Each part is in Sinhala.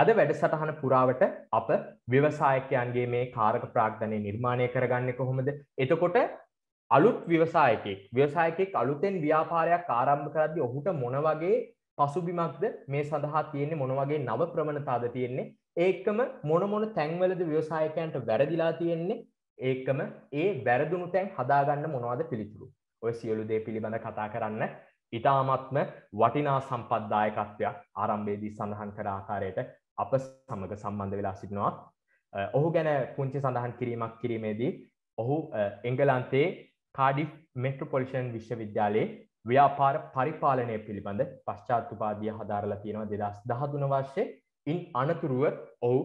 අද වැඩසටහන පුරාවට අප ව්‍යවසායකයන්ගේ මේ කාරක ප්‍රාග්ධනය නිර්මාණය කරගන්න කොහොමද එතකොට අලුත් ව්‍යවසායකෙක් ව්‍යවසායකෙක් අලුතෙන් ව්‍යාපාරයක් ආරම්භ කරද්දි ඔහුට මොනවගේ පසුබිමක්ද මේ සඳහා තියෙන්නේ මොනවගේ නව ප්‍රමණතාද තියෙන්නේ ඒකම මොන මොන තැන්වලද ව්‍යවසායකයන්ට වැරදිලා තියෙන්නේ ඒකම ඒ වැරදුණු තැන් හදාගන්න මොනවද පිළිතුරු ඔය සියලු දේ පිළිබඳ කතා කරන්න ඉතාමත්ම වටිනා සම්පත් දායකත්වයක් ආරම්භයේදී සඳහන් කර ආකාරයට අප සමඟ සම්බන්ධ වෙලා සිටිනවා ඔහු ගැන පුංචි සඳහන් කිරීමක් කිරීමේදී ඔහු එංගලන්තේ කාඩි මෙට්‍රපොලිෂන් විශ්වවිද්‍යාලයේ ව්‍යාපාර පරිපාලනය පිළිබඳ පශ්චාත්තුපාදිය හදාරලා තියෙනවා දෙදස් දහදුන වර්ෂය ඉන් අනතුරුව ඔහු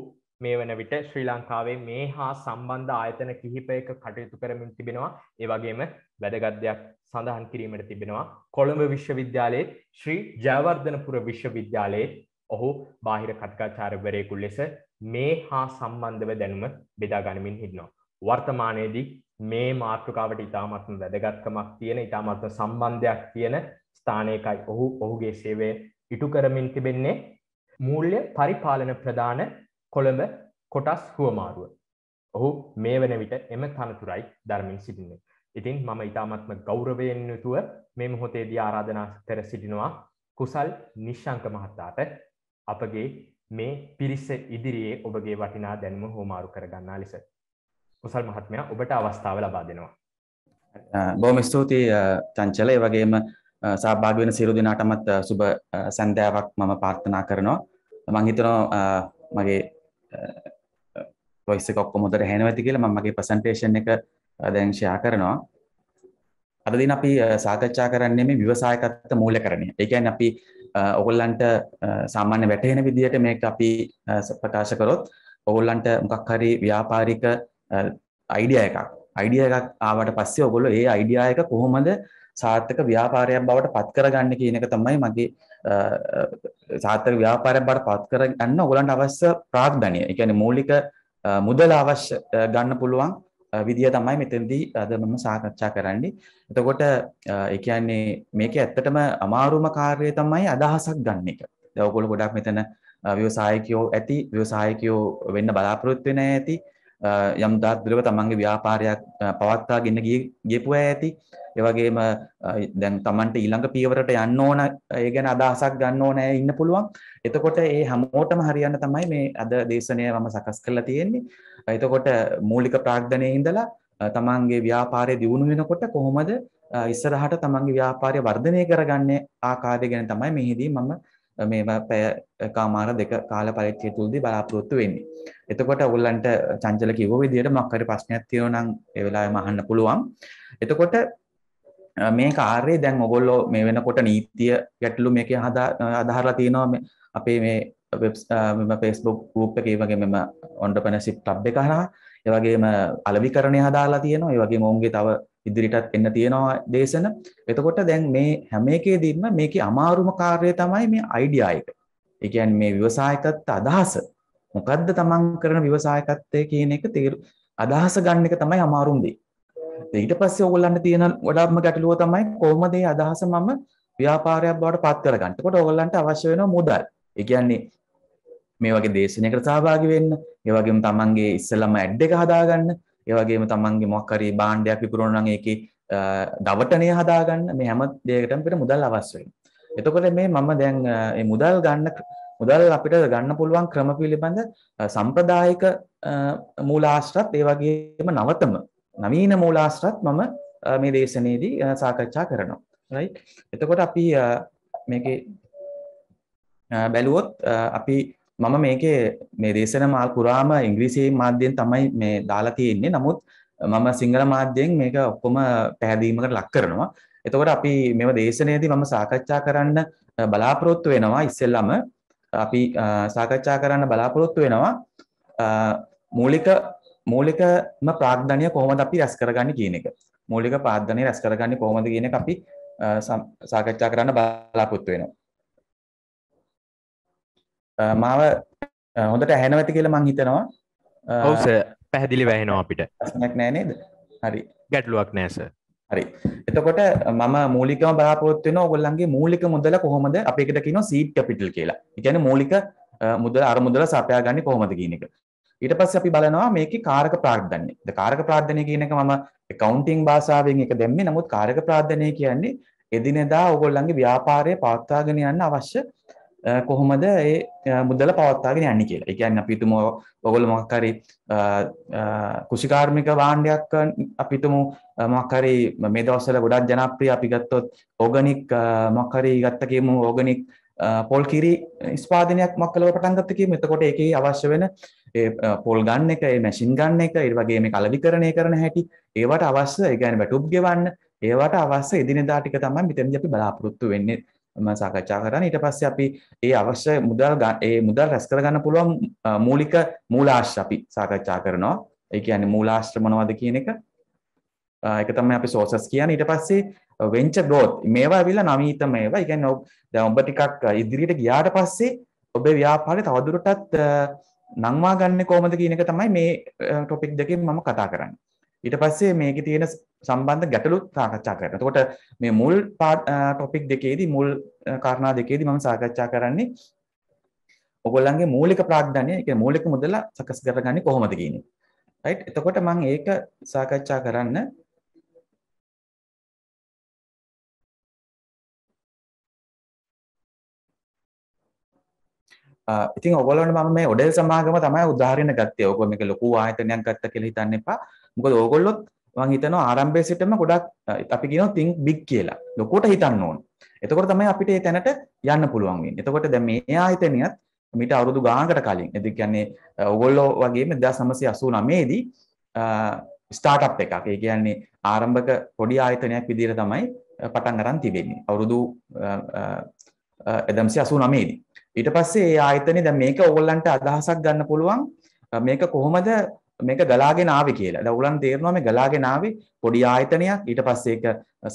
මේ වන විට ශ්‍රී ලංකාවේ මේ හා සම්බන්ධ ආයතන කිහිපයක කටයුතු කරමින් තිබෙනවා ඒවගේම වැදගත්දයක් සඳහන් කිරීමට තිබෙනවා කොළඹ විශ්වවිද්‍යාලයේ ශ්‍රී ජයවර්ධනපුර විශ්වවිද්‍යාලයේ ඔහු බාහිර කතිකාචාරවරයෙකු ලෙස මේ හා සම්බන්ධව දැනුම බෙදා ගනිමින් හිටනවා. වර්තමානයේදී මේ මාතෘකාවට ඉතාමත්ම වැදගත්කමක් තියෙන ඉතාමත්ම සම්බන්ධයක් තියෙන ස්ථානයකයි ඔහු ඔහුගේ සේවය ඉටු කරමින් තිබෙන්නේ මූල්‍ය පරිපාලන ප්‍රධාන කොළඹ කොටස් හුවමාරුව. ඔහු මේ වන විට එම තනතුරයි ධර්මින් සිටින්නේ. ඉතින් මම ඉතාමත්ම ගෞරවයෙන් යුතුව මේ මොහොතේදී ආරාධනා කර සිටිනවා කුසල් නිශ්ංක මහත්තාට අපගේ මේ පිරිස ඉදිරියේ ඔබගේ වටිනා දැනුම හෝමාරු කරගන්නා ලෙස. කුසල් මහත්මයා ඔබට අවස්ථාව ලබා දෙනවා. බොහොම ස්තුතියි චංචල ඒ වගේම සහභාගී වෙන සියලු දෙනාටමත් සුබ සන්ධ්‍යාවක් මම ප්‍රාර්ථනා කරනවා. මම හිතනවා මගේ වොයිස් එක ඔක්කොම හොඳට ඇහෙනවා ඇති කියලා මම මගේ ප්‍රසන්ටේෂන් එක දැන් ෂෙයා කරනවා. අද දින අපි සාකච්ඡා කරන්නේ මේ ව්‍යවසායකත්ව මූල්‍යකරණය. ඒ කියන්නේ අපි ඔගොල්ලන්ට සාමාන්‍ය වැටහෙන විදිහට මේක අපි ප්‍රකාශ කරොත් ඔගොල්ලන්ට මොකක් හරි ව්‍යාපාරික අයිඩියා එකක් අයිඩියා එකක් ආවට පස්සේ ඔගොල්ලෝ ඒ අයිඩියා එක කොහොමද සාර්ථක ව්‍යාපාරයක් බවට පත් කරගන්න කියන එක තමයි මගේ සාර්ථක ව්‍යාපාරයක් බවට පත් කරගන්න ඔයගලන්ට අවශ්‍ය ප්‍රාග්ධනය. ඒ කියන්නේ මූලික මුදල අවශ්‍ය ගන්න පුළුවන් විදිහ තමයි මෙතනදී අද මම සාකච්ඡා කරන්නේ. එතකොට ඒ කියන්නේ මේක ඇත්තටම අමාරුම කාර්යය තමයි අදහසක් ගන්න එක. දැන් ඔයගොල්ලෝ ගොඩක් මෙතන ව්‍යවසායකයෝ ඇති, ව්‍යවසායකයෝ වෙන්න බලාපොරොත්තු වෙන ඇති. යම් දාත් දුරක තමන්ගේ ව්‍යාපාරයක් පවත්වාගෙන ගියපු අය ඇති. ඒ වගේම දැන් තමන්ට ඊළඟ පියවරට යන්න ඕන ඒ ගැන අදහසක් ගන්න ඕන අය ඉන්න පුළුවන්. එතකොට ඒ හැමෝටම හරියන්න තමයි මේ අද දේශනය මම සකස් කරලා තියෙන්නේ. එතකොට මූලික ප්‍රාග්ධනයේ ඉඳලා තමන්ගේ ව්‍යාපාරය දියුණු වෙනකොට කොහොමද ඉස්සරහට තමන්ගේ ව්‍යාපාරය වර්ධනය කරගන්නේ ආකාරය ගැන තමයි මෙහිදී මම මේවා පැය කාමාර දෙක කාල පරිච්ඡය තුලදී බලාපොරොත්තු වෙන්නේ. එතකොට ඔයගොල්ලන්ට චංචල කිව්ව විදිහට මොකක් හරි ප්‍රශ්නයක් තියෙනවා නම් ඒ වෙලාවෙම අහන්න පුළුවන්. එතකොට මේ කාර්යය දැන් ඔයගොල්ලෝ මේ වෙනකොට නීතිය ගැටලු මේකේ අදාහරලා තියෙනවා අපේ මේ වෙබ් Facebook group එකේ වගේ මෙම entrepreneurship club එක හරහා ඒ වගේම අලවිකරණය හදාලා තියෙනවා ඒ වගේම ඔවුන්ගේ තව ඉදිරිටත් එන්න තියෙනවා දේශන. එතකොට දැන් මේ හැම එකේදීම මේකේ අමාරුම කාර්යය තමයි මේ අයිඩියා එක. ඒ කියන්නේ මේ ව්‍යවසායකත්ව අදහස. මොකද්ද තමන් කරන ව්‍යවසායකත්වය කියන එක අදහස ගන්න එක තමයි අමාරුම දේ. ඊට පස්සේ ඕගොල්ලන්ට තියෙන වඩාත්ම ගැටලුව තමයි කොහොමද මේ අදහස මම ව්‍යාපාරයක් බවට පත් කරගන්න. එතකොට ඕගොල්ලන්ට අවශ්‍ය වෙන මුදල්. ඒ කියන්නේ මේ වගේ දේශනයකට සහභාගි වෙන්න, ඒ වගේම තමන්ගේ ඉස්සෙල්ලාම ඇඩ් එක හදාගන්න, ඒ වගේම තමන්ගේ මොකක් හරි භාණ්ඩයක් විකුණන නම් ඒකේ දවටණය හදාගන්න මේ හැම දෙයකටම අපිට මුදල් අවශ්‍ය වෙනවා. එතකොට මේ මම දැන් මේ මුදල් ගන්න මුදල් අපිට ගන්න පුළුවන් ක්‍රම පිළිබඳ සම්ප්‍රදායික මූලාශ්‍රත් ඒ වගේම නවතම නවීන මූලාශ්‍රත් මම මේ දේශනයේදී සාකච්ඡා කරනවා. right එතකොට අපි මේකේ බැලුවොත් අපි මම මේකේ මේ දේශන මාල් පුරාම ඉංග්‍රීසි මාධ්‍යයෙන් තමයි මේ දාලා තියෙන්නේ. නමුත් මම සිංහල මාධ්‍යයෙන් මේක ඔක්කොම පැහැදීමකට ලක් කරනවා. එතකොට අපි මෙව දේශනයේදී මම සාකච්ඡා කරන්න බලාපොරොත්තු වෙනවා ඉස්සෙල්ලම අපි සාකච්ඡා කරන්න බලාපොරොත්තු වෙනවා මූලික මූලිකම ප්‍රාග්ධනය කොහොමද අපි රැස් කරගන්නේ කියන එක. මූලික ප්‍රාග්ධනය රැස් කරගන්නේ කොහොමද කියන එක අපි සාකච්ඡා කරන්න බලාපොරොත්තු වෙනවා. මාව හොඳට ඇහැනවති කියලා මං හිතනවා ඔවස පැහැදිලි වැහෙනවා අපිට ප්‍රශ්නයක් නෑ නේද හරි ගැටලුවක් නෑස හරි එතකොට මම මූලිකම බලාපොරොත්තු වෙන ඔයගොල්ලන්ගේ මූලික මුදල කොහොමද අපි එකට කියනවා සීඩ් කැපිටල් කියලා. ඒ කියන්නේ මූලික මුදල අර මුදල සපයා ගන්න කොහොමද කියන එක. ඊට පස්සේ අපි බලනවා මේකේ කාරක ප්‍රාර්ථනය. ද කාරක ප්‍රාර්ථනය කියන එක මම කවුන්ටිං භාෂාවෙන් එක දැම්මේ. නමුත් කාරක ප්‍රාර්ථනය කියන්නේ එදිනෙදා ඔයගොල්ලන්ගේ ව්‍යාපාරය පවත්වාගෙන යන්න අවශ්‍ය කොහොමද ඒ මුදල පවත්තාගෙන යන්න කියලා එකන්න අපිතුම ඔගොල මොක්කරි කෘෂිකාර්මික වාණ්ඩයක් අපිතුමු මොක්කරි මේ දවස්සල ගොඩක් ජනප්‍රිය අපි ගත්තොත් ඕගනික් මොක්කරි ගත්තකම ඕගනික් පොල් කිරි ස්පාදනයක් මක්කලව පටන්ගත්තකීම එතකොට එක අවශ්‍ය වෙන පොල් ගන්න එක මැසින් ගන්න එක ඒවගේ මේ කලවි කරණය කරන හැටි ඒවට අවස්ස ඒගැන බැටුප් ගෙවන්න ඒවට අවස්ස ඉදිනදාටික තමයි මිතන් අපි බලාපොරොත්තු වෙන්නේ මම සාකච්ඡා කරන්නේ ඊට පස්සේ අපි ඒ අවශ්‍ය මුදල් ඒ මුදල් රැස් කරගන්න පුළුවන් මූලික මූලාශ්‍ර අපි සාකච්ඡා කරනවා. ඒ කියන්නේ මූලාශ්‍ර මොනවද කියන එක. ඒක තමයි අපි sources කියන්නේ. ඊට පස්සේ venture growth මේවා ඇවිල්ලා නවීතම ඒවා. ඒ කියන්නේ දැන් ඔබ ටිකක් ඉදිරියට ගියාට පස්සේ ඔබේ ව්‍යාපාරය තවදුරටත් නංවා ගන්න කොහොමද කියන එක තමයි මේ ටොපික් දෙකෙන් මම කතා කරන්නේ. ඊට පස්සේ මේකේ තියෙන සම්බන්ධ ගැටලුත් සාකච්ඡා කරනවා. එතකොට මේ මුල් ටොපික් දෙකේදී මුල් කාරණා දෙකේදී මම සාකච්ඡා කරන්නේ ඔයගොල්ලන්ගේ මූලික ප්‍රාග්ධානය, ඒ මූලික මුදල සකස් කරගන්නේ කොහොමද කියන එක. right? එතකොට මම ඒක සාකච්ඡා කරන්න ඉතින් ඔයගොල්ලන්ට මම මේ ඔඩෙල් සමාගම තමයි උදාහරණ ගත්තේ. ඔයගොල්ලෝ මේක ලොකු ආයතනයක් ගත්ත කියලා හිතන්න එපා. මොකද ඕගොල්ලොත් මං හිතනවා ආරම්භයේ සිටම ගොඩක් අපි කියනවා think big කියලා. ලොකෝට හිතන්න ඕන. එතකොට තමයි අපිට ඒ තැනට යන්න පුළුවන් වෙන්නේ. එතකොට දැන් මේ ආයතනයත් මීට අවුරුදු ගානකට කලින්, ඒ කියන්නේ ඕගොල්ලෝ වගේම 1989 දී ස්ටාර්ට්අප් එකක්. ඒ කියන්නේ ආරම්භක පොඩි ආයතනයක් විදිහට තමයි පටන් ගන්න තිබෙන්නේ. අවුරුදු 1989 දී. ඊට පස්සේ ඒ ආයතනේ දැන් මේක ඕගොල්ලන්ට අදහසක් ගන්න පුළුවන් මේක කොහොමද මේක ගලාගෙන ආවේ කියලා. දැන් උලන් තේරෙනවා මේ ගලාගෙන ආවේ පොඩි ආයතනයක්. ඊට පස්සේ ඒක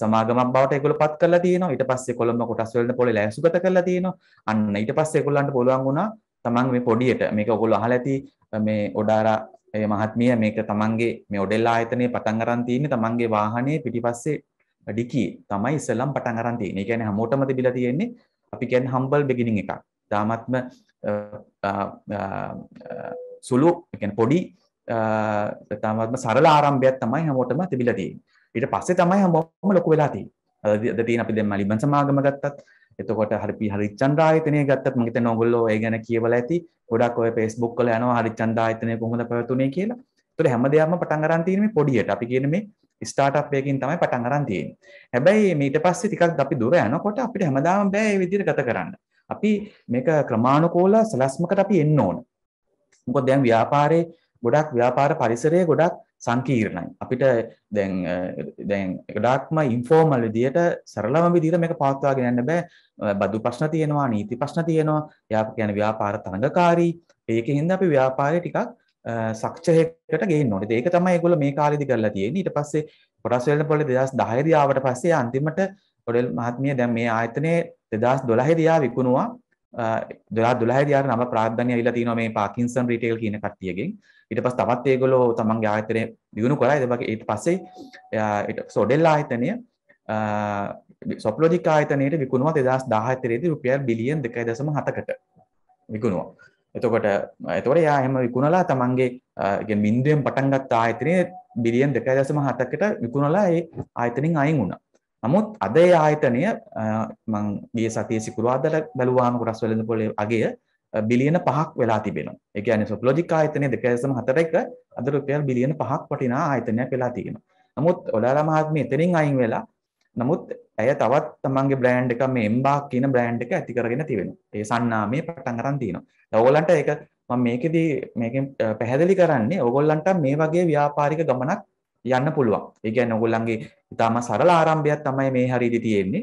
සමාගමක් බවට ඒගොල්ලෝපත් කරලා තියෙනවා. ඊට පස්සේ කොළඹ කොටස් වලින් පොළේ ලෑස්තුගත කරලා තියෙනවා. අන්න ඊට පස්සේ ඒගොල්ලන්ට පුළුවන් වුණා තමන් මේ පොඩියට මේක ඔයගොල්ලෝ අහලා ඇති මේ ඔඩාරා ඒ මහත්මිය මේක තමන්ගේ මේ ඔඩෙල් ආයතනයේ පටන් අරන් තියෙන්නේ තමන්ගේ වාහනේ පිටිපස්සේ ඩිකියේ තමයි ඉස්සෙල්ලම පටන් අරන් තියෙන්නේ. ඒ කියන්නේ හැමෝටම තිබිලා තියෙන්නේ අපි කියන්නේ හම්බල් බිගිනින් එකක්. තාමත්ම සුළු කියන්නේ පොඩි තාමත්ම සරල ආරම්භයක් තමයි හැමෝටම තිබිලා තියෙන්නේ. ඊට පස්සේ තමයි හැමෝම ලොකු වෙලා තියෙන්නේ. අද තියෙන අපි දැන් මලිබන් සමාගම ගත්තත් එතකොට හරි හරිච්චන්දායතනය ගත්තත් මම හිතන්නේ ඔයගොල්ලෝ ඒ ගැන කියවලා ඇති. ගොඩක් ඔය Facebook වල යනවා හරිච්චන්දායතනය කොහොමද පැවතුනේ කියලා. ඒතකොට හැම දෙයක්ම පටන් ගන්න තියෙන්නේ පොඩියට. අපි කියන්නේ මේ ස්ටාර්ට්ප් එකකින් තමයි පටන් ගන්න තියෙන්නේ. හැබැයි මීට පස්සේ ටිකක් අපි දුර යනකොට අපිට හැමදාම බෑ මේ විදිහට ගත කරන්න. අපි මේක ක්‍රමානුකූල සලස්මකට අපි එන්න ඕන. මොකද දැන් ව්‍යාපාරේ ගොඩක් ව්‍යාපාර පරිසරය ගොඩක් සංකීර්ණයි. අපිට දැන් දැන් ගොඩාක්ම ඉන්ෆෝමල් විදියට සරලම විදියට මේක පවත්වාගෙන යන්න බෑ. බදු ප්‍රශ්න තියෙනවා, නීති ප්‍රශ්න තියෙනවා. යා කියන්නේ ව්‍යාපාර තරඟකාරී. ඒකෙන් හින්දා අපි ව්‍යාපාරේ ටිකක් සක්ෂයකට ගේන්න ඕනේ. ඒක තමයි ඒගොල්ලෝ මේ කාලෙදි කරලා තියෙන්නේ. ඊට පස්සේ කොටස් වෙලන පොළ 2010 දී ආවට පස්සේ අන්තිමට පොඩෙල් මහත්මිය දැන් මේ ආයතනයේ 2012 දී ආ විකුණුවා 12 12 යාර නම ප්‍රාර්ථනය ඇවිල්ලා තියෙනවා මේ පාකින්සන් රිටේල් කියන කට්ටියගෙන්. ඊට පස්සේ තවත් ඒගොල්ලෝ තමන්ගේ ආයතනය දියුණු කරා. ඊට පස්සේ සොඩෙල් ආයතනය සොප්ලොජික් ආයතනයට විකුණුවා 2017 දී රුපියල් බිලියන් 2.7කට විකුණුවා. එතකොට එතකොට එයා එහෙම විකුණලා තමන්ගේ කියන්නේ බින්දුවෙන් පටන් ගත්ත ආයතනය බිලියන් 2.7කට විකුණලා ඒ ආයතනෙන් අයින් වුණා. නමුත් අද ඒ ආයතනය මං ගිය සතියේ සිකුරාදා බැලුවාම ගොරස් වෙළඳපොලේ අගය බිලියන 5ක් වෙලා තිබෙනවා. ඒ කියන්නේ සොෆ්ලොජික් ආයතනයේ 2.4ක අද රුපියල් බිලියන 5ක් වටිනා ආයතනයක් වෙලා තියෙනවා. නමුත් ඔලාලා මහත්මිය එතනින් අයින් වෙලා නමුත් ඇය තවත් තමන්ගේ බ්‍රෑන්ඩ් එක මේ එම්බාක් කියන බ්‍රෑන්ඩ් එක ඇති කරගෙන තිබෙනවා. ඒ සන්නාමයේ පටන් අරන් තිනවා. දැන් ඕගොල්ලන්ට ඒක මම මේකෙදී මේකෙන් පැහැදිලි කරන්නේ ඕගොල්ලන්ට මේ වගේ ව්‍යාපාරික ගමනක් යන්න පුළුවන්. ඒ කියන්නේ ඕගොල්ලන්ගේ ඉතාම සරල ආරම්භයක් තමයි මේ හරියේදී තියෙන්නේ.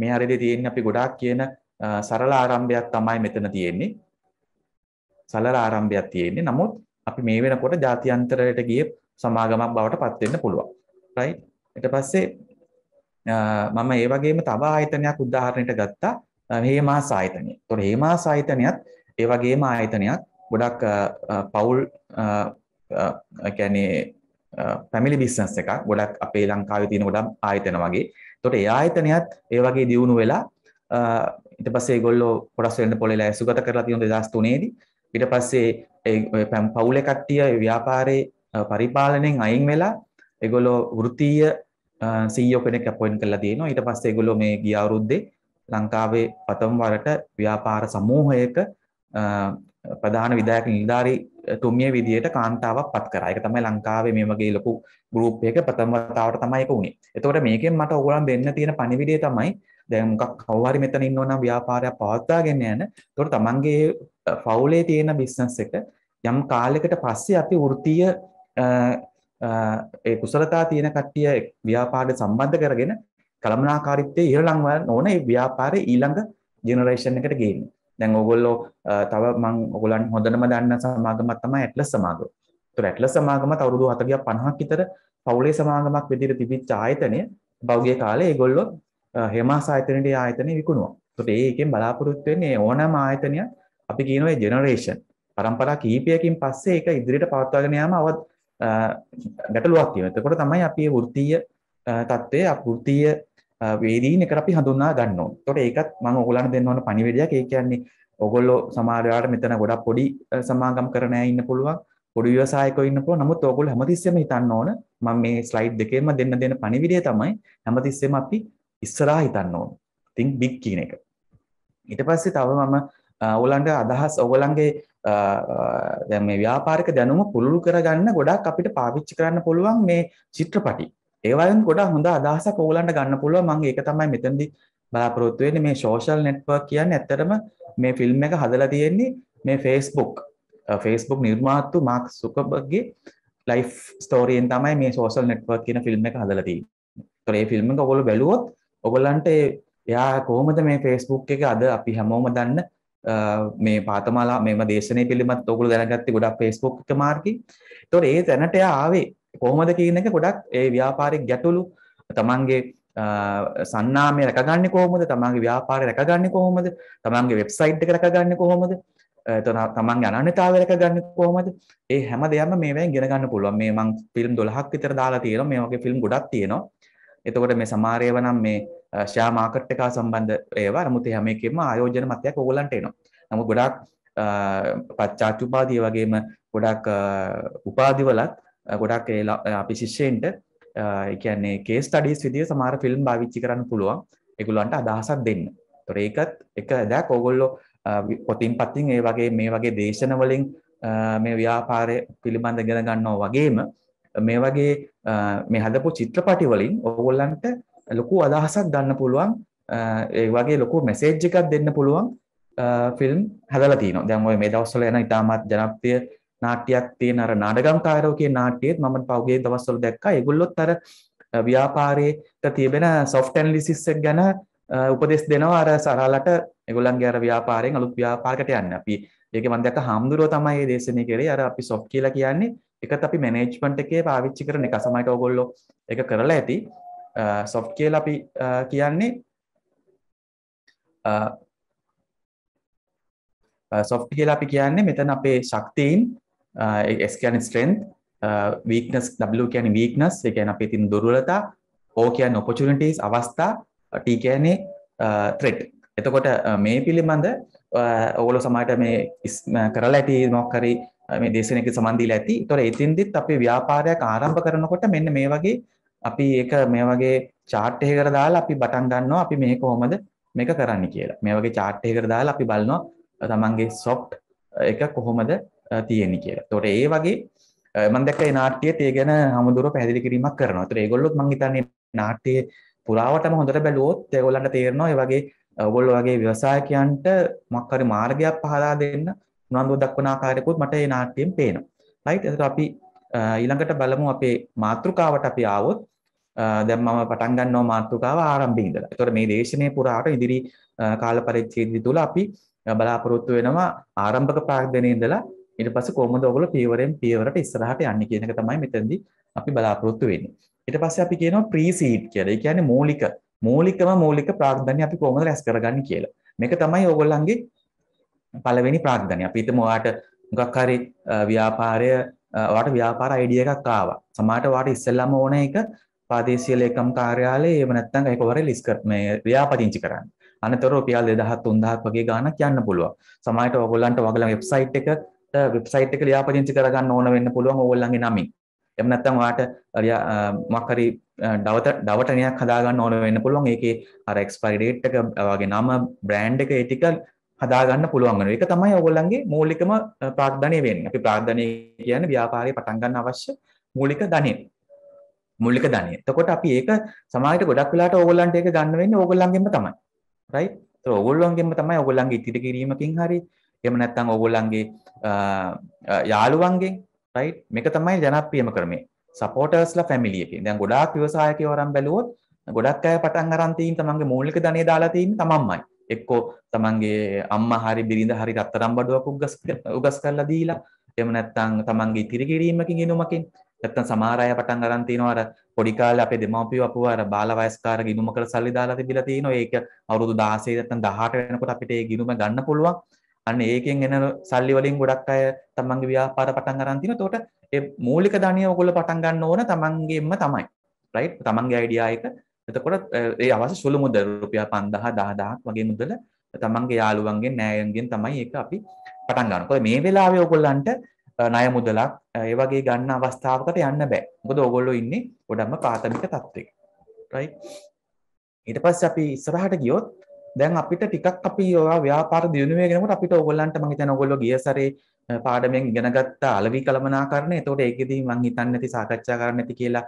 මේ හරියේදී තියෙන්නේ අපි ගොඩාක් කියන සරල ආරම්භයක් තමයි මෙතන තියෙන්නේ. සරල ආරම්භයක් තියෙන්නේ. නමුත් අපි මේ වෙනකොට ජාත්‍යන්තරයට ගිය සමාගමක් බවට පත් වෙන්න පුළුවන්. right? ඊට පස්සේ මම ඒ වගේම තව ආයතනයක් උදාහරණයට ගත්තා. හේමාස් ආයතනය. ඒතොර හේමාස් ආයතනයත් ඒ වගේම ආයතනයක් ගොඩක් පවුල් කියන්නේ පැමිලි බිස්නස් එකක් ගොඩක් අපේ ලංකාවේ තියෙන ගොඩක් ආයතන වගේ. එතකොට ඒ ආයතනයත් ඒ වගේ දියුණු වෙලා ඊට පස්සේ ඒගොල්ලෝ කොටස් වෙන්න පොළේලා ඇසුගත කරලා තියෙන 2003 දී ඊට පස්සේ ඒ පවුලේ කට්ටිය ඒ ව්‍යාපාරේ පරිපාලනයෙන් අයින් වෙලා ඒගොල්ලෝ වෘත්තීය CEO කෙනෙක් අපොයින්ට් කරලා තියෙනවා. ඊට පස්සේ ඒගොල්ලෝ මේ ගිය අවුරුද්දේ ලංකාවේ ප්‍රථම වරට ව්‍යාපාර සමූහයක ප්‍රධාන විධායක නිලධාරී තුමිය විදියට කාන්තාවක් පත් කරා. ඒක තමයි ලංකාවේ මේ වගේ ලොකු ගෲප් එකක ප්‍රථම වතාවට තමයි ඒක උනේ. එතකොට මේකෙන් මට ඕගොල්ලන් දෙන්න තියෙන පණිවිඩය තමයි දැන් මොකක් කවුරුහරි මෙතන ඉන්නව නම් ව්‍යාපාරයක් පවත්වාගෙන යන. එතකොට තමන්ගේ ෆවුලේ තියෙන බිස්නස් එක යම් කාලයකට පස්සේ අපි වෘත්තීය ඒ කුසලතා තියෙන කට්ටිය ව්‍යාපාරයට සම්බන්ධ කරගෙන කළමනාකාරීත්වයේ ඉහළම ඕන ඒ ව්‍යාපාරයේ ඊළඟ ජෙනරේෂන් එකට ගේන්නේ. දැන් ඔයගොල්ලෝ තව මම ඔයගොල්ලන් හොඳටම දන්න සමාගමක් තමයි ඇට්ලස් සමාගම. ඒතර ඇට්ලස් සමාගමත් අවුරුදු 40ක් 50ක් විතර පවුලේ සමාගමක් විදිහට තිබිච්ච ආයතනය බෞගේ කාලේ ඒගොල්ලෝ හෙමාස් ආයතනෙට ඒ ආයතනය විකුණුවා. ඒතර ඒකෙන් බලාපොරොත්තු වෙන්නේ ඕනෑම ආයතනයක් අපි කියනවා ඒ ජෙනරේෂන් පරම්පරා කීපයකින් පස්සේ ඒක ඉදිරියට පවත්වාගෙන යාම අවත් ගැටලුවක් තියෙනවා. එතකොට තමයි අපි මේ වෘත්තීය தත්ත්වයේ අපෘත්තීය වේදීන් එක අපි හඳුන්වා ගන්න ඕනේ. ඒතකොට ඒකත් මම ඕගොල්ලන්ට දෙන්න ඕන පණිවිඩයක්. ඒ කියන්නේ ඕගොල්ලෝ සමහර වෙලාවට මෙතන ගොඩක් පොඩි සමාගම් කරන අය ඉන්න පුළුවන්. පොඩි ව්‍යවසායකයෝ ඉන්න පුළුවන්. නමුත් ඕගොල්ලෝ හැමතිස්සෙම හිතන්න ඕන මම මේ ස්ලයිඩ් දෙකේම දෙන්න දෙන පණිවිඩය තමයි හැමතිස්සෙම අපි ඉස්සරහා හිතන්න ඕන. think big කියන එක. ඊට පස්සේ තව මම ඕගොල්ලන්ට අදහස් ඕගොල්ලන්ගේ දැන් මේ ව්‍යාපාරික දැනුම පුළුල් කරගන්න ගොඩක් අපිට පාවිච්චි කරන්න පුළුවන් මේ චිත්‍රපටි. ඒවයින් ගොඩ හොඳ අදහසක් ඕගලන්ට ගන්න පුළුවන් මම ඒක තමයි මෙතනදී බලාපොරොත්තු වෙන්නේ මේ සෝෂල් නෙට්වර්ක් කියන්නේ ඇත්තටම මේ ෆිල්ම් එක හදලා තියෙන්නේ මේ Facebook Facebook නිර්මාතෘ මාක් සුකබර්ග්ගේ ලයිෆ් ස්ටෝරියෙන් තමයි මේ සෝෂල් නෙට්වර්ක් කියන ෆිල්ම් එක හදලා තියෙන්නේ. ඒතකොට මේ ෆිල්ම් එක ඔයගොල්ලෝ බැලුවොත් ඔයගොල්ලන්ට එයා කොහොමද මේ Facebook එක අද අපි හැමෝම දන්න මේ පාතමාලා මේම දේශනය පිළිබඳ ඔයගොල්ලෝ දැනගත්තේ ගොඩක් Facebook එක මාර්ගින්. ඒතකොට ඒ තැනට එයා ආවේ කොහොමද කියන එක ගොඩක් ඒ ව්‍යාපාරික ගැටලු තමන්ගේ සන්නාමය රැකගන්නේ කොහොමද? තමන්ගේ ව්‍යාපාරය රැකගන්නේ කොහොමද? තමන්ගේ වෙබ්සයිට් එක රැකගන්නේ කොහොමද? එතන තමන්ගේ අනන්‍යතාවය රැකගන්නේ කොහොමද? ඒ හැම දෙයක්ම මේවෙන් ඉගෙන ගන්න පුළුවන්. මේ මං ෆිල්ම් 12ක් විතර දාලා තියෙනවා. මේ වගේ ෆිල්ම් ගොඩක් තියෙනවා. එතකොට මේ සමහර ඒවා නම් මේ ෂෙයා මාකට් එක සම්බන්ධ ඒවා. නමුත් හැම එකෙම ආයෝජන මතයක් ඕගොල්ලන්ට එනවා. නමුත් ගොඩක් පච්චාචුපාදී වගේම ගොඩක් උපාදිවලත් ගොඩක් අපි ශිෂ්‍යයන්ට කියන්නේ කේස් ටඩිස් විදිහ සමහර ෆිල්ම් භාවිච්චි කරන්න පුළුවන් ඒගොල්ලන්ට අදහසක් දෙන්න. ඒතොර ඒකත් එක දැක් ඕගොල්ලෝ පොතින් පතින් ඒ වගේ මේ වගේ දේශන වලින් මේ ව්‍යාපාරය පිළිබඳ ඉගෙන ගන්නවා වගේම මේ වගේ මේ හදපු චිත්‍රපටි වලින් ඕගොල්ලන්ට ලොකු අදහසක් ගන්න පුළුවන් ඒ වගේ ලොකු මැසේජ් එකක් දෙන්න පුළුවන් ෆිල්ම් හදලා තියෙනවා. දැන් ඔය මේ දවස්වල යන ඉතාමත් ජනප්‍රිය නාට්‍යයක් තියෙන අර නාඩගම් කාරෝ කියන නාට්‍යයේත් මම පහුගිය දවස්වල දැක්කා. ඒගොල්ලොත් අර ව්‍යාපාරයේ තිබෙන soft analysis එක ගැන උපදෙස් දෙනවා අර සරලට ඒගොල්ලන්ගේ අර ව්‍යාපාරයෙන් අලුත් ව්‍යාපාරකට යන්න. අපි ඒක මම දැක්ක හාමුදුරුවෝ තමයි මේ දේශනේ කරේ. අර අපි soft කියලා කියන්නේ එකත් අපි මැනේජ්මන්ට් එකේ පාවිච්චි කරන එක. සමහරට ඕගොල්ලෝ ඒක කරලා ඇති. soft කියලා අපි කියන්නේ soft කියලා අපි කියන්නේ මෙතන අපේ ශක්තියින් S කියන්නේ strength weakness W කියන්නේ weakness ඒ කියන්නේ අපේ තියෙන දුර්වලතා O කියන්නේ opportunities අවස්ථා T කියන්නේ threat එතකොට මේ පිළිබඳ ඔයගොල්ලෝ සමාජයට මේ කරලා ඇති මොකක් හරි මේ දේශනයක සම්බන්ධ දීලා ඇති. ඒතොර එතින්දිත් අපේ ව්‍යාපාරයක් ආරම්භ කරනකොට මෙන්න මේ වගේ අපි ඒක මේ වගේ chart එකකට දාලා අපි බටන් ගන්නවා අපි මේ කොහොමද මේක කරන්නේ කියලා. මේ වගේ chart එකකට දාලා අපි බලනවා තමන්ගේ soft එක කොහොමද තියෙන්නේ කියලා. ඒතකොට ඒ වගේ මම දැක්ක ඒ නාට්‍යයේ තේ ගැන හමුදුර පැහැදිලි කිරීමක් කරනවා. ඒතකොට ඒගොල්ලොත් මම හිතන්නේ නාට්‍යයේ පුරාවටම හොඳට බැලුවොත් ඒගොල්ලන්ට තේරෙනවා ඒ වගේ ඔයගොල්ලෝ වගේ ව්‍යවසායකයන්ට මොකක් හරි මාර්ගයක් පහදා දෙන්න උනන්දුව දක්වන ආකාරයකුත් මට මේ නාට්‍යයෙන් පේනවා. රයිට් එතකොට අපි ඊළඟට බලමු අපේ මාතෘකාවට අපි ආවොත් දැන් මම පටන් ගන්නවා මාතෘකාව ආරම්භයේ ඉඳලා. ඒතකොට මේ දේශනයේ පුරාට ඉදිරි කාල පරිච්ඡේදය තුළ අපි බලාපොරොත්තු වෙනවා ආරම්භක ප්‍රාග්ධනයේ ඉඳලා ඊට පස්සේ කොහොමද ඔයගොල්ලෝ පියවරෙන් පියවරට ඉස්සරහට යන්නේ කියන එක තමයි මෙතනදී අපි බලාපොරොත්තු වෙන්නේ. ඊට පස්සේ අපි කියනවා ප්‍රීසීඩ් කියලා. ඒ කියන්නේ මූලික මූලිකම මූලික ප්‍රාග්ධන්‍ය අපි කොහොමද රැස් කරගන්නේ කියලා. මේක තමයි ඔයගොල්ලන්ගේ පළවෙනි ප්‍රාග්ධන්‍ය. අපි හිතමු ඔයාට මොකක් හරි ව්‍යාපාරය ඔයාට ව්‍යාපාර අයිඩියා එකක් ආවා. සමහරට ඔයාට ඉස්සෙල්ලාම ඕන එක පාදේශීය ලේකම් කාර්යාලයේ එහෙම නැත්නම් ඒක වරේ ලිස්ට් කර මේ ව්‍යාපදිංචි කරන්න. අනතරෝ පියල් 2000 3000ක් වගේ ගාණක් යන්න පුළුවන්. සමහරට ඔයගොල්ලන්ට ඔයගොල්ලන්ගේ වෙබ්සයිට් එක වෙබ්සයිට් එක ලියාපදිංචි කරගන්න ඕන වෙන්න පුළුවන් ඕගොල්ලන්ගේ නමින්. එහෙම නැත්නම් ඔයාට මොකක් හරි දවත දවටනයක් හදාගන්න ඕන වෙන්න පුළුවන්. ඒකේ අර එක්ස්පයරි ඩේට් එක වගේ නම, බ්‍රෑන්ඩ් එක ඒ ටික හදාගන්න පුළුවන් වෙනවා. ඒක තමයි ඕගොල්ලන්ගේ මූලිකම ප්‍රාග්ධනය වෙන්නේ. අපි ප්‍රාග්ධනය කියන්නේ ව්‍යාපාරේ පටන් ගන්න අවශ්‍ය මූලික ධනය. මුල්ලික ධනය. එතකොට අපි ඒක සමාජයට ගොඩක් වෙලාට ඕගොල්ලන්ට ඒක ගන්න වෙන්නේ ඕගොල්ලන්ගෙන්ම තමයි. right? ඒතකොට ඕගොල්ලන්ගෙන්ම තමයි ඕගොල්ලන්ගේ ඉදිරි කිරීමකින් හරි එම නැත්තං ඔගොල්ලන්ගේ යාළුවන්ගේ රයි් මේක තමයි ජනප්‍රියම කරමේ සපෝටර්ස්ලා ෆැමිලියක දැන් ගොඩාක් ව්‍යවසායක වරම් බැලුවොත් ගොඩක් අය පටන් අරන්තීන් තමන්ගේ මූලික ධනය දාලාතීන් තමම්මයි එක්කෝ තමන්ගේ අම්ම හරි බිරිඳ හරි රත්තරම් බඩුවක් උගස් උගස් කරලා දීලා එම නැත්තං තමන්ගේ ඉතිරිකිරීමකින් ගෙනුමකින් නැත්තම් සමහර අය පටන් අරන් තිනවා අර පොඩි කාලේ අපේ දෙමාපියෝ අපව අර බාල වයස්කාර ගිනුමකට සල්ලි දාලා තිබිලා තිනවා ඒක අවුරුදු 16 නැත්තම් 18 වෙනකොට අපිට ඒ ගිනුම ගන්න පුළුවන් අන්න ඒකෙන් එන සල්ලි වලින් ගොඩක් අය තමන්ගේ ව්‍යාපාර පටන් ගන්න තියෙනවා. එතකොට ඒ මූලික ධානිය ඔයගොල්ලෝ පටන් ගන්න ඕන තමන්ගේම තමයි. රයිට්? තමන්ගේ අයිඩියා එක. එතකොට ඒ අවශ්‍ය සුළු මුදල් රුපියල් 5000 10000ක් වගේ මුදල තමන්ගේ යාළුවන්ගෙන් නෑයන්ගෙන් තමයි ඒක අපි පටන් ගන්න. මොකද මේ වෙලාවේ ඔයගොල්ලන්ට ණය මුදලක් ඒ වගේ ගන්න අවස්ථාවකට යන්න බෑ. මොකද ඔයගොල්ලෝ ඉන්නේ ගොඩක්ම ප්‍රාථමික තත්ත්වෙක. right? ඊට පස්සේ අපි ඉස්සරහට ගියොත් දැන් අපිට ටිකක් අපි ඔයා ව්‍යාපාර දියුණු වෙනකොට අපිට ඕගොල්ලන්ට මම හිතන්නේ ඔයගොල්ලෝ ගිය සැරේ පාඩමෙන් ඉගෙනගත්ත අලවි කළමනාකරණය. එතකොට ඒකෙදී මම හිතන්නේ නැති සාකච්ඡා කරන්න නැති කියලා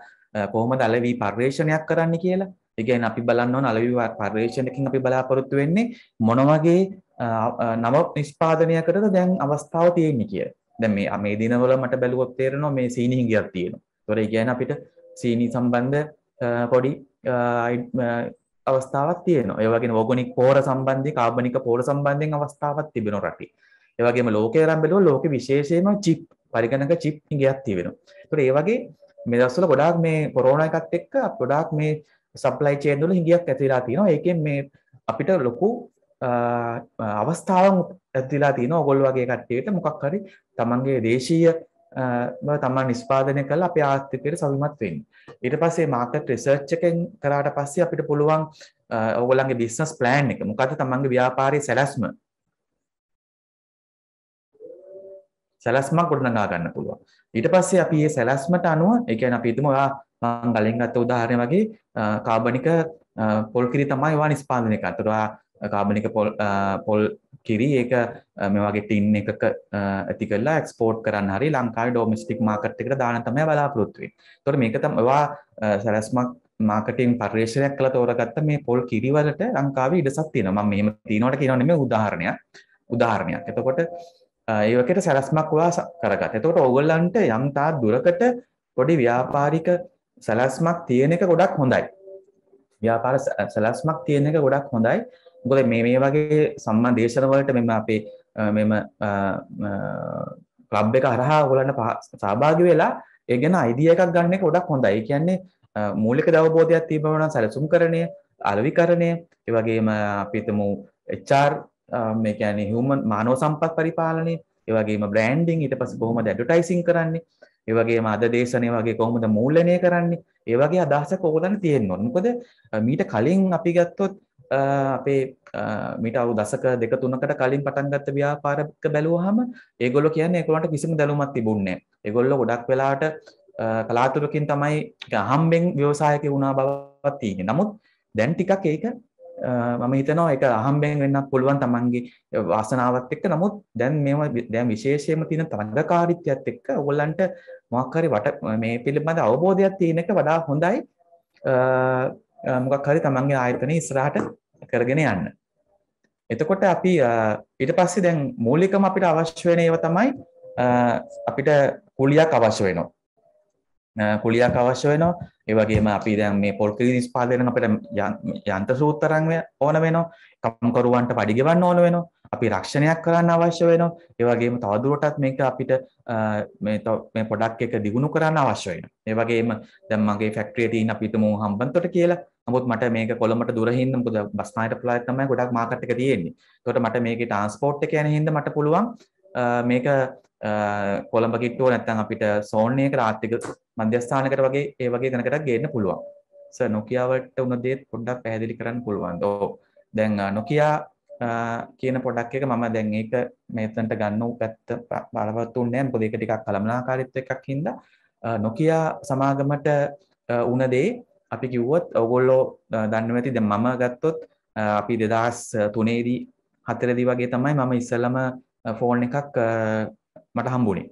කොහොමද අලවි පර්යේෂණයක් කරන්න කියලා. ඒ කියන්නේ අපි බලන්න ඕන අලවි පර්යේෂණයකින් අපි බලාපොරොත්තු වෙන්නේ මොන වගේ නව නිෂ්පාදනයකටද දැන් අවස්ථාව තියෙන්නේ කියලා. දැන් මේ මේ දිනවල මට බැලුවොත් තේරෙනවා මේ සීනි හිඟයක් තියෙනවා. ඒතොර ඒ කියන්නේ අපිට සීනි සම්බන්ධ පොඩි අවස්ථාවක් තියෙනවා. ඒ වගේම ඕගොනික් පෝර සම්බන්ධී කාබනික පෝර සම්බන්ධයෙන් අවස්ථාවක් තිබෙනවා රටේ. ඒ වගේම ලෝකයේ නම් බැලුවොත් ලෝකෙ විශේෂයෙන්ම චිප් පරිගණක චිප් හිඟයක් තියෙනවා. ඒතකොට ඒ වගේ මේ දවස්වල ගොඩාක් මේ කොරෝනා එකත් එක්ක ගොඩාක් මේ සප්ලයි චේන් වල හිඟයක් ඇති වෙලා තියෙනවා. ඒකෙන් මේ අපිට ලොකු අවස්ථාවක් ඇති වෙලා තියෙනවා. ඕගොල්ලෝ වගේ කට්ටියට මොකක් හරි තමන්ගේ දේශීය තමන් නිස්පාදනය කළ අප ආර්ථිකයට සවිමත් වෙන්. ඊට පස්සේ මාකට් රිසර්ච්චකෙන් කරාට පස්සේ අපිට පුළුවන් ඔවලන්ගේ බිස්නස් ප්ලෑන් එක මොකද තමන්ගේ ව්‍යාපාරය සැලැස්ම සැලස්මක් ගොඩනගා ගන්න පුළුවන්. ඊට පස්සේ අපි මේ සැලැස්මට අනුව ඒ කියන්නේ අපි හිතමු ඔයා මම ගලින් ගත්ත උදාහරණය වගේ කාබනික පොල් කිරි තමයි ඔයා නිස්පාදනය කරන්නේ. ඒතකොට කාබනික පොල් කිරි ඒක මෙවාගේ ටින් එකක ඇති කරලා එක්ස්පෝර්ට් කරන්න හරි ලංකාවේ ඩොමෙස්ටික් මාකට් එකට දාන තමයි බලාපොරොත්තු වෙන්නේ. ඒතකොට මේක තමයි ඒවා සැලැස්මක් මාකටින් පර්යේෂණයක් කළ තෝරගත්ත මේ පොල් කිරිවලට ලංකාවේ ඉඩසක් තියෙනවා. මම මෙහෙම තියනවට කියනවා නෙමෙයි උදාහරණයක්. උදාහරණයක්. එතකොට ඒ වගේට සැලැස්මක් ඔයා කරගත්ත. එතකොට ඕගොල්ලන්ට යම් තා දුරකට පොඩි ව්‍යාපාරික සැලැස්මක් තියෙන එක ගොඩක් හොඳයි. ව්‍යාපාර සැලැස්මක් තියෙන එක ගොඩක් හොඳයි. මොකද මේ මේ වගේ සම්මා දේශන වලට මෙන්න අපේ මෙම ක්ලබ් එක හරහා ඔයගලන්ට සහභාගී වෙලා ඒ ගැන අයිඩියා එකක් ගන්න එක ගොඩක් හොඳයි. ඒ කියන්නේ මූලික දවබෝධයක් තිබෙනවා නම් සැලසුම්කරණය, අලවිකරණය, ඒ වගේම අපි හිතමු HR මේ කියන්නේ human මානව සම්පත් පරිපාලනය, ඒ වගේම branding ඊට පස්සේ කොහොමද advertising කරන්නේ, ඒ වගේම අද දේශනය වගේ කොහොමද මූල්‍යනය කරන්නේ, ඒ වගේ අදහසක් ඔයගලන්ට තියෙන්න ඕන. මොකද මීට කලින් අපි ගත්තොත් අපේ මිට අවු දසක දෙක තුනකට කලින් පටන්ගත්ත ව්‍යාපාරක බැලුවහම ඒගොල්ල කියන්නේ ඒකොලන්ට කිසිම දැනුමක් තිබුණේ ඒගොල්ල ගොඩක් වෙලාට කලාතුරකින් තමයි අහම්බෙන් ව්‍යවසායක වුණා බවත් තියෙන නමුත් දැන් ටිකක් ඒක මම හිතනවා ඒක අහම්බෙන් වෙන්නත් පුළුවන් තමන්ගේ වාසනාවත් එක්ක නමුත් දැන් මේවා දැන් විශේෂයෙන්ම තියෙන තරඟකාරීත්වයත් එක්ක ඕගොල්ලන්ට මොකක් හරි වට මේ පිළිබඳ අවබෝධයක් තියෙන එක වඩා හොඳයි මොකක් හරි තමන්ගේ ආයතනයේ ඉස්සරහට කරගෙන යන්න. එතකොට අපි ඊට පස්සේ දැන් මූලිකම අපිට අවශ්‍ය වෙන ඒවා තමයි අපිට කුලියක් අවශ්‍ය වෙනවා. කුලියක් අවශ්‍ය වෙනවා. ඒ වගේම අපි දැන් මේ පොල් කිරි නිෂ්පාදනය අපිට යන්ත්‍ර සූත්තරන් ඕන වෙනවා. කම්කරුවන්ට පඩි ගෙවන්න ඕන වෙනවා. අපි රක්ෂණයක් කරන්න අවශ්‍ය වෙනවා. ඒ වගේම තවදුරටත් මේක අපිට මේ මේ ප්‍රොඩක්ට් එක දියුණු කරන්න අවශ්‍ය වෙනවා. ඒ වගේම දැන් මගේ ෆැක්ටරියේ තියෙන අපිට මෝ හම්බන්තොට කියලා නමුත් මට මේක කොළඹට දුර හින්දා මොකද බස් නායට ප්ලයි තමයි ගොඩක් මාකට් එක තියෙන්නේ. ඒකට මට මේකේ ට්‍රාන්ස්පෝට් එක යන හින්දා මට පුළුවන් මේක කොළඹ කිට්ටුව නැත්නම් අපිට සෝන් එකකට ආර්ථික මධ්‍යස්ථානකට වගේ ඒ වගේ තැනකට ගේන්න පුළුවන්. සර් නොකියා වලට උන දේ පොඩ්ඩක් පැහැදිලි කරන්න පුළුවන්ද? ඔව්. දැන් නොකියා කියන පොඩක් එක මම දැන් ඒක මෙතනට ගන්න උපැත්ත බලවත් උන්නේ නැහැ. මොකද ඒක ටිකක් කලමනාකාරීත්වයක් එක්කක් හින්දා නොකියා සමාගමට උන දේ අපි කිව්වොත් ඔගොල්ලෝ දන්නව ඇති දැන් මම ගත්තොත් අපි 2003 දී 4 දී වගේ තමයි මම ඉස්සෙල්ලම ෆෝන් එකක් මට හම්බුනේ.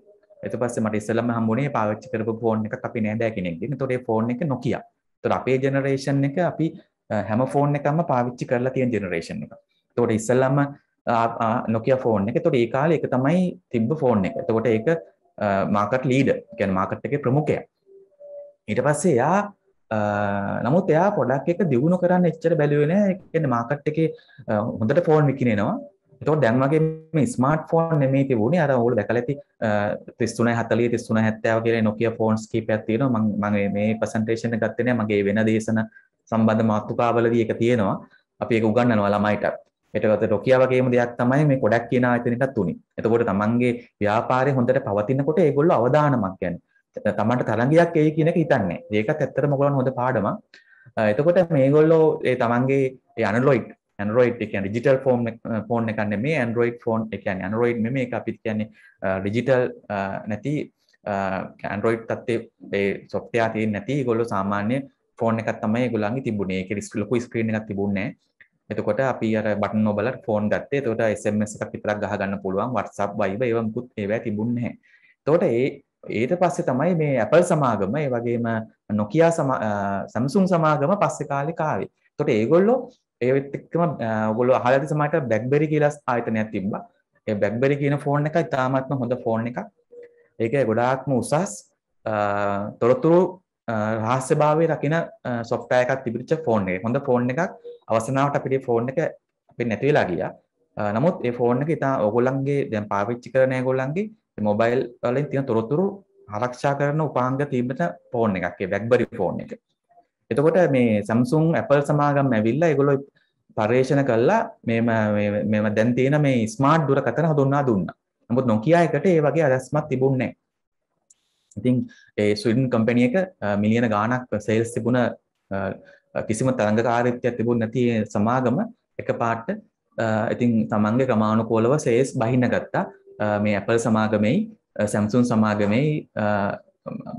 ඊට පස්සේ මට ඉස්සෙල්ලම හම්බුනේ පාවිච්චි කරපු ෆෝන් එකක් අපි නෑ දැ කෙනෙක්ගෙන්. ඒතකොට ඒ ෆෝන් එක Nokia. ඒතකොට අපේ ජෙනරේෂන් එක අපි හැම ෆෝන් එකක්ම පාවිච්චි කරලා තියෙන ජෙනරේෂන් එක. ඒතකොට ඉස්සෙල්ලම Nokia ෆෝන් එක. ඒතකොට ඒ කාලේ ඒක තමයි තිබ්බ ෆෝන් එක. ඒතකොට ඒක මාකට් ලීඩර්. කියන්නේ මාකට් එකේ ප්‍රමුඛයා. ඊට පස්සේ එයා නමුත් එයා පොඩක් එක දියුණු කරන්න එච්චර බැලුවෙන එකන්න මාකට් එක හොඳට ෆෝන් විකිනෙනවා තෝ දැන්වගේ මේ ස්මර්ට ෆෝන් නෙමේ තිබුණේ අර ඔවුල් දැකලති තිස්තුන හතලි තිස්තුන හැත්තාව කියෙන නොකිය ෆෝන්ස් කීප ඇතින මගේ මේ පසන්ටේෂණ ගත්තනය මගේ වෙන දේශන සම්බන්ධ මාත්තුකාවලදී එක තියෙනවා අපි එක උගන්නනවා ළමයිටත් එටගත රොකියාවගේ දෙයක් තමයි මේ ගොඩක් කියන අතනටත් තුනි එතකොට තමන්ගේ ව්‍යාපාරය හොඳට පවතිනකොට ඒගොල්ල අවධානමක් ගැන තමන්ට තරංගයක් එයි කියන එක හිතන්නේ. ඒකත් ඇත්තටම ඔයගොල්ලන් හොඳ පාඩමක්. එතකොට මේගොල්ලෝ ඒ තමන්ගේ ඒ ඇනලොයිඩ් ඇන්ඩරෝයිඩ් එක කියන්නේ ඩිජිටල් ෆෝන් ෆෝන් එකක් නෙමෙයි ඇන්ඩරෝයිඩ් ෆෝන් ඒ කියන්නේ ඇන්ඩරෝයිඩ් නෙමෙයි ඒක අපිත් කියන්නේ ඩිජිටල් නැති ඇන්ඩරෝයිඩ් තත්ත්වයේ ඒ සොෆ්ට්වෙයාර් තියෙන්නේ නැති ඒගොල්ලෝ සාමාන්‍ය ෆෝන් එකක් තමයි ඒගොල්ලන්ගේ තිබුණේ. ඒක ලොකු ස්ක්‍රීන් එකක් තිබුණේ නැහැ. එතකොට අපි අර බටන් නොබල ෆෝන් ගත්තේ එතකොට SMS එකක් විතරක් ගහ ගන්න පුළුවන් WhatsApp Viber ඒවා මුකුත් ඒවා තිබුණේ නැහැ. එතකොට ඒ ඊට පස්සේ තමයි මේ Apple සමාගම ඒ වගේම Nokia Samsung සමාගම පස්සේ කාලේ කාවේ. එතකොට ඒගොල්ලෝ ඒත් එක්කම ඔයගොල්ලෝ අහලා ඇති සමාජයට BlackBerry කියලා ආයතනයක් තිබ්බා. ඒ BlackBerry කියන ෆෝන් එක ඉතාමත්ම හොඳ ෆෝන් එකක්. ඒකේ ගොඩාක්ම උසස් තොරතුරු රහස්‍යභාවය රකින සොෆ්ට්වෙයාර් එකක් තිබිච්ච ෆෝන් එකක්. හොඳ ෆෝන් එකක්. අවසනාවට අපිට මේ ෆෝන් එක අපේ නැති වෙලා ගියා. නමුත් ඒ ෆෝන් එක ඉතින් ඕගොල්ලන්ගේ දැන් පාවිච්චි කරන ඒගොල්ලන්ගේ මොබයිල් වලින් තියෙන තොරතුරු ආරක්ෂා කරන උපාංග තිබෙන ෆෝන් එකක් ඒ BlackBerry ෆෝන් එක. එතකොට මේ Samsung Apple සමාගම් ඇවිල්ලා ඒගොල්ලෝ පර්යේෂණ කළා මේම මේම දැන් තියෙන මේ ස්මාර්ට් දුරකථන හඳුන්වා දුන්නා. නමුත් Nokia එකට ඒ වගේ අදස්මක් තිබුණේ නැහැ. ඉතින් ඒ ස්වීඩන් කම්පැනි එක මිලියන ගාණක් සේල්ස් තිබුණ කිසිම තරඟකාරීත්වයක් තිබුණ නැති සමාගම එකපාරට ඉතින් තමන්ගේ ක්‍රමානුකූලව සේල්ස් බහින්න ගත්තා. මේ Apple සමාගමේ Samsung සමාගමේ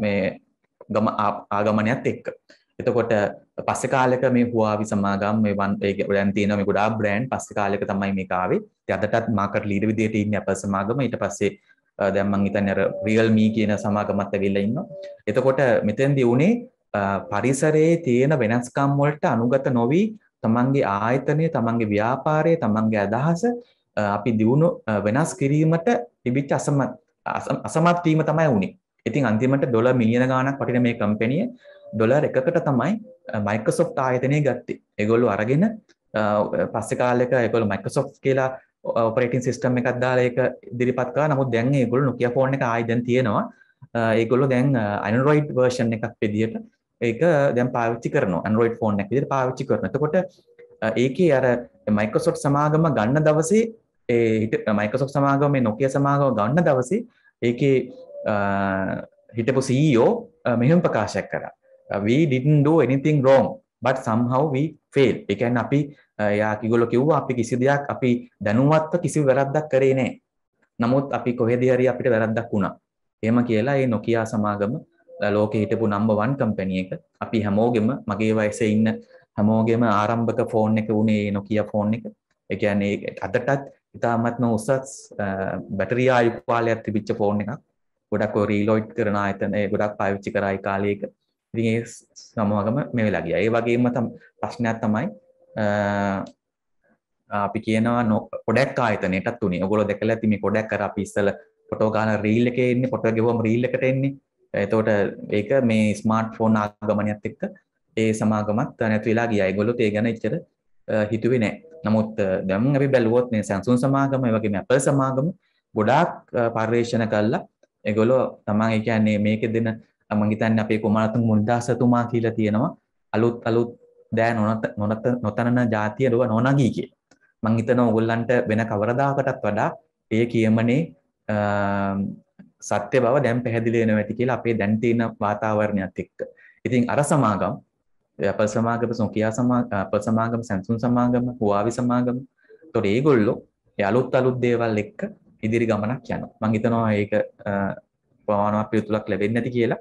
මේ ගම ආගමනයත් එක්ක. එතකොට පස්සේ කාලෙක මේ Huawei සමාගම් මේ වන් ඒ දැන් තියෙනවා මේ ගොඩාක් බ්‍රෑන්ඩ් පස්සේ කාලෙක තමයි මේක ආවේ. ඉතින් අදටත් මාකට් ලීඩර් විදියට ඉන්නේ Apple සමාගම. ඊට පස්සේ දැන් මම හිතන්නේ අර Realme කියන සමාගමත් ඇවිල්ලා ඉන්නවා. එතකොට මෙතෙන්දී උනේ පරිසරයේ තියෙන වෙනස්කම් වලට අනුගත නොවි තමන්ගේ ආයතනය, තමන්ගේ ව්‍යාපාරය, තමන්ගේ අදහස අපි දියුණු වෙනස් කිරීමට තිබිච්ච අසමත් අසමත් වීම තමයි වුනේ. ඉතින් අන්තිමට ඩොලර් මිලියන ගාණක් වටින මේ කම්පැනිය ඩොලර් එකකට තමයි මයික්‍රොසොෆ්ට් ආයතනය ගත්තේ. ඒගොල්ලෝ අරගෙන පස්සේ කාලෙක ඒගොල්ලෝ මයික්‍රොසොෆ්ට් කියලා ඔපරේටින් සිස්ටම් එකක් දාලා ඒක ඉදිරිපත් කළා. නමුත් දැන් ඒගොල්ලෝ Nokia ෆෝන් එක ආයි දැන් තියෙනවා. ඒගොල්ලෝ දැන් Android version එකක් විදියට ඒක දැන් පාවිච්චි කරනවා. Android ෆෝන් එකක් විදියට පාවිච්චි කරනවා. එතකොට ඒකේ අර මයිකසොට් සමාගම ගන්න දවසේ ඒ මයිකසොක් සමාගම මේ නොකිය සමාගම ගන්න දවසේ ඒකේ හිටපු සීෝ e මෙහෙම ප්‍රකාශයක් කරා uh, we didn't do anything wrong but somehow we fail ඒ කියන්නේ අපි යා කිගොල්ලෝ කිව්වා අපි කිසි දෙයක් අපි දැනුවත්ව කිසි වැරද්දක් කරේ නැහැ නමුත් අපි කොහෙදී හරි අපිට වැරද්දක් වුණා එහෙම කියලා ඒ නොකියා සමාගම ලෝකේ හිටපු නම්බර් 1 කම්පැනි එක අපි හැමෝගෙම මගේ වයසේ ඉන්න හැමෝගෙම ආරම්භක ෆෝන් එක වුණේ නොකියා ෆෝන් එක ඒ කියන්නේ අදටත් ඉතාමත්ම උසස් බැටරියායු කාලයක් තිබිච්ච ෆෝන් එකක්. ගොඩක් ඔය රීලෝඩ් කරන ආයතන ඒ ගොඩක් පාවිච්චි කරා ඒ කාලේ ඒක. ඉතින් ඒ සමගම මේ වෙලා ගියා. ඒ වගේම තම ප්‍රශ්නයක් තමයි අපි කියනවා ගොඩක් ආයතනයටත් උනේ. ඔයගොල්ලෝ දැකලා ඇති මේ ගොඩක් අර අපි ඉස්සල ෆොටෝ ගන්න රීල් එකේ එන්නේ ෆොටෝ ගෙවුවම රීල් එකට එන්නේ. එතකොට ඒක මේ ස්මාර්ට් ෆෝන් ආගමනයත් එක්ක ඒ සමාගමත් නැති වෙලා ගියා. ඒගොල්ලෝ ඒ ගැන ඉච්චර හිතුවේ නෑ නමුත් දැම් අපි බැලුවොත් මේ සැම්සුන් සමාගම වගේ Apple සමාගම ගොඩාක් පර්යේෂණ කළා ඒගොල්ලෝ තමන් ඒ කියන්නේ මේක දෙන මම හිතන්නේ අපේ කුමාරතුංග මුල්දාසතුමා කියලා තියෙනවා අලුත් අලුත් දෑ නොනත නොතනන જાතිය ලොව නොනගී කියලා මං හිතනවා ඔයගොල්ලන්ට වෙන කවරදාකටත් වඩා ඒ කියමනේ සත්‍ය බව දැන් පැහැදිලි වෙනවා ඇති කියලා අපේ දැන් තියෙන වාතාවරණයත් එක්ක. ඉතින් අර සමාගම් අපල් සමාගම නොකයා අපල් සමාගම සැන්සුන් සමාගම හවාවි සමාගම තොට ඒගොල්ලො යලුත් අලුත් දේවල් එක්ක ඉදිරි ගමනක් යන මංහිතනවා ඒක පවානවා පියුතුලක් ලැබෙන් නැති කියලා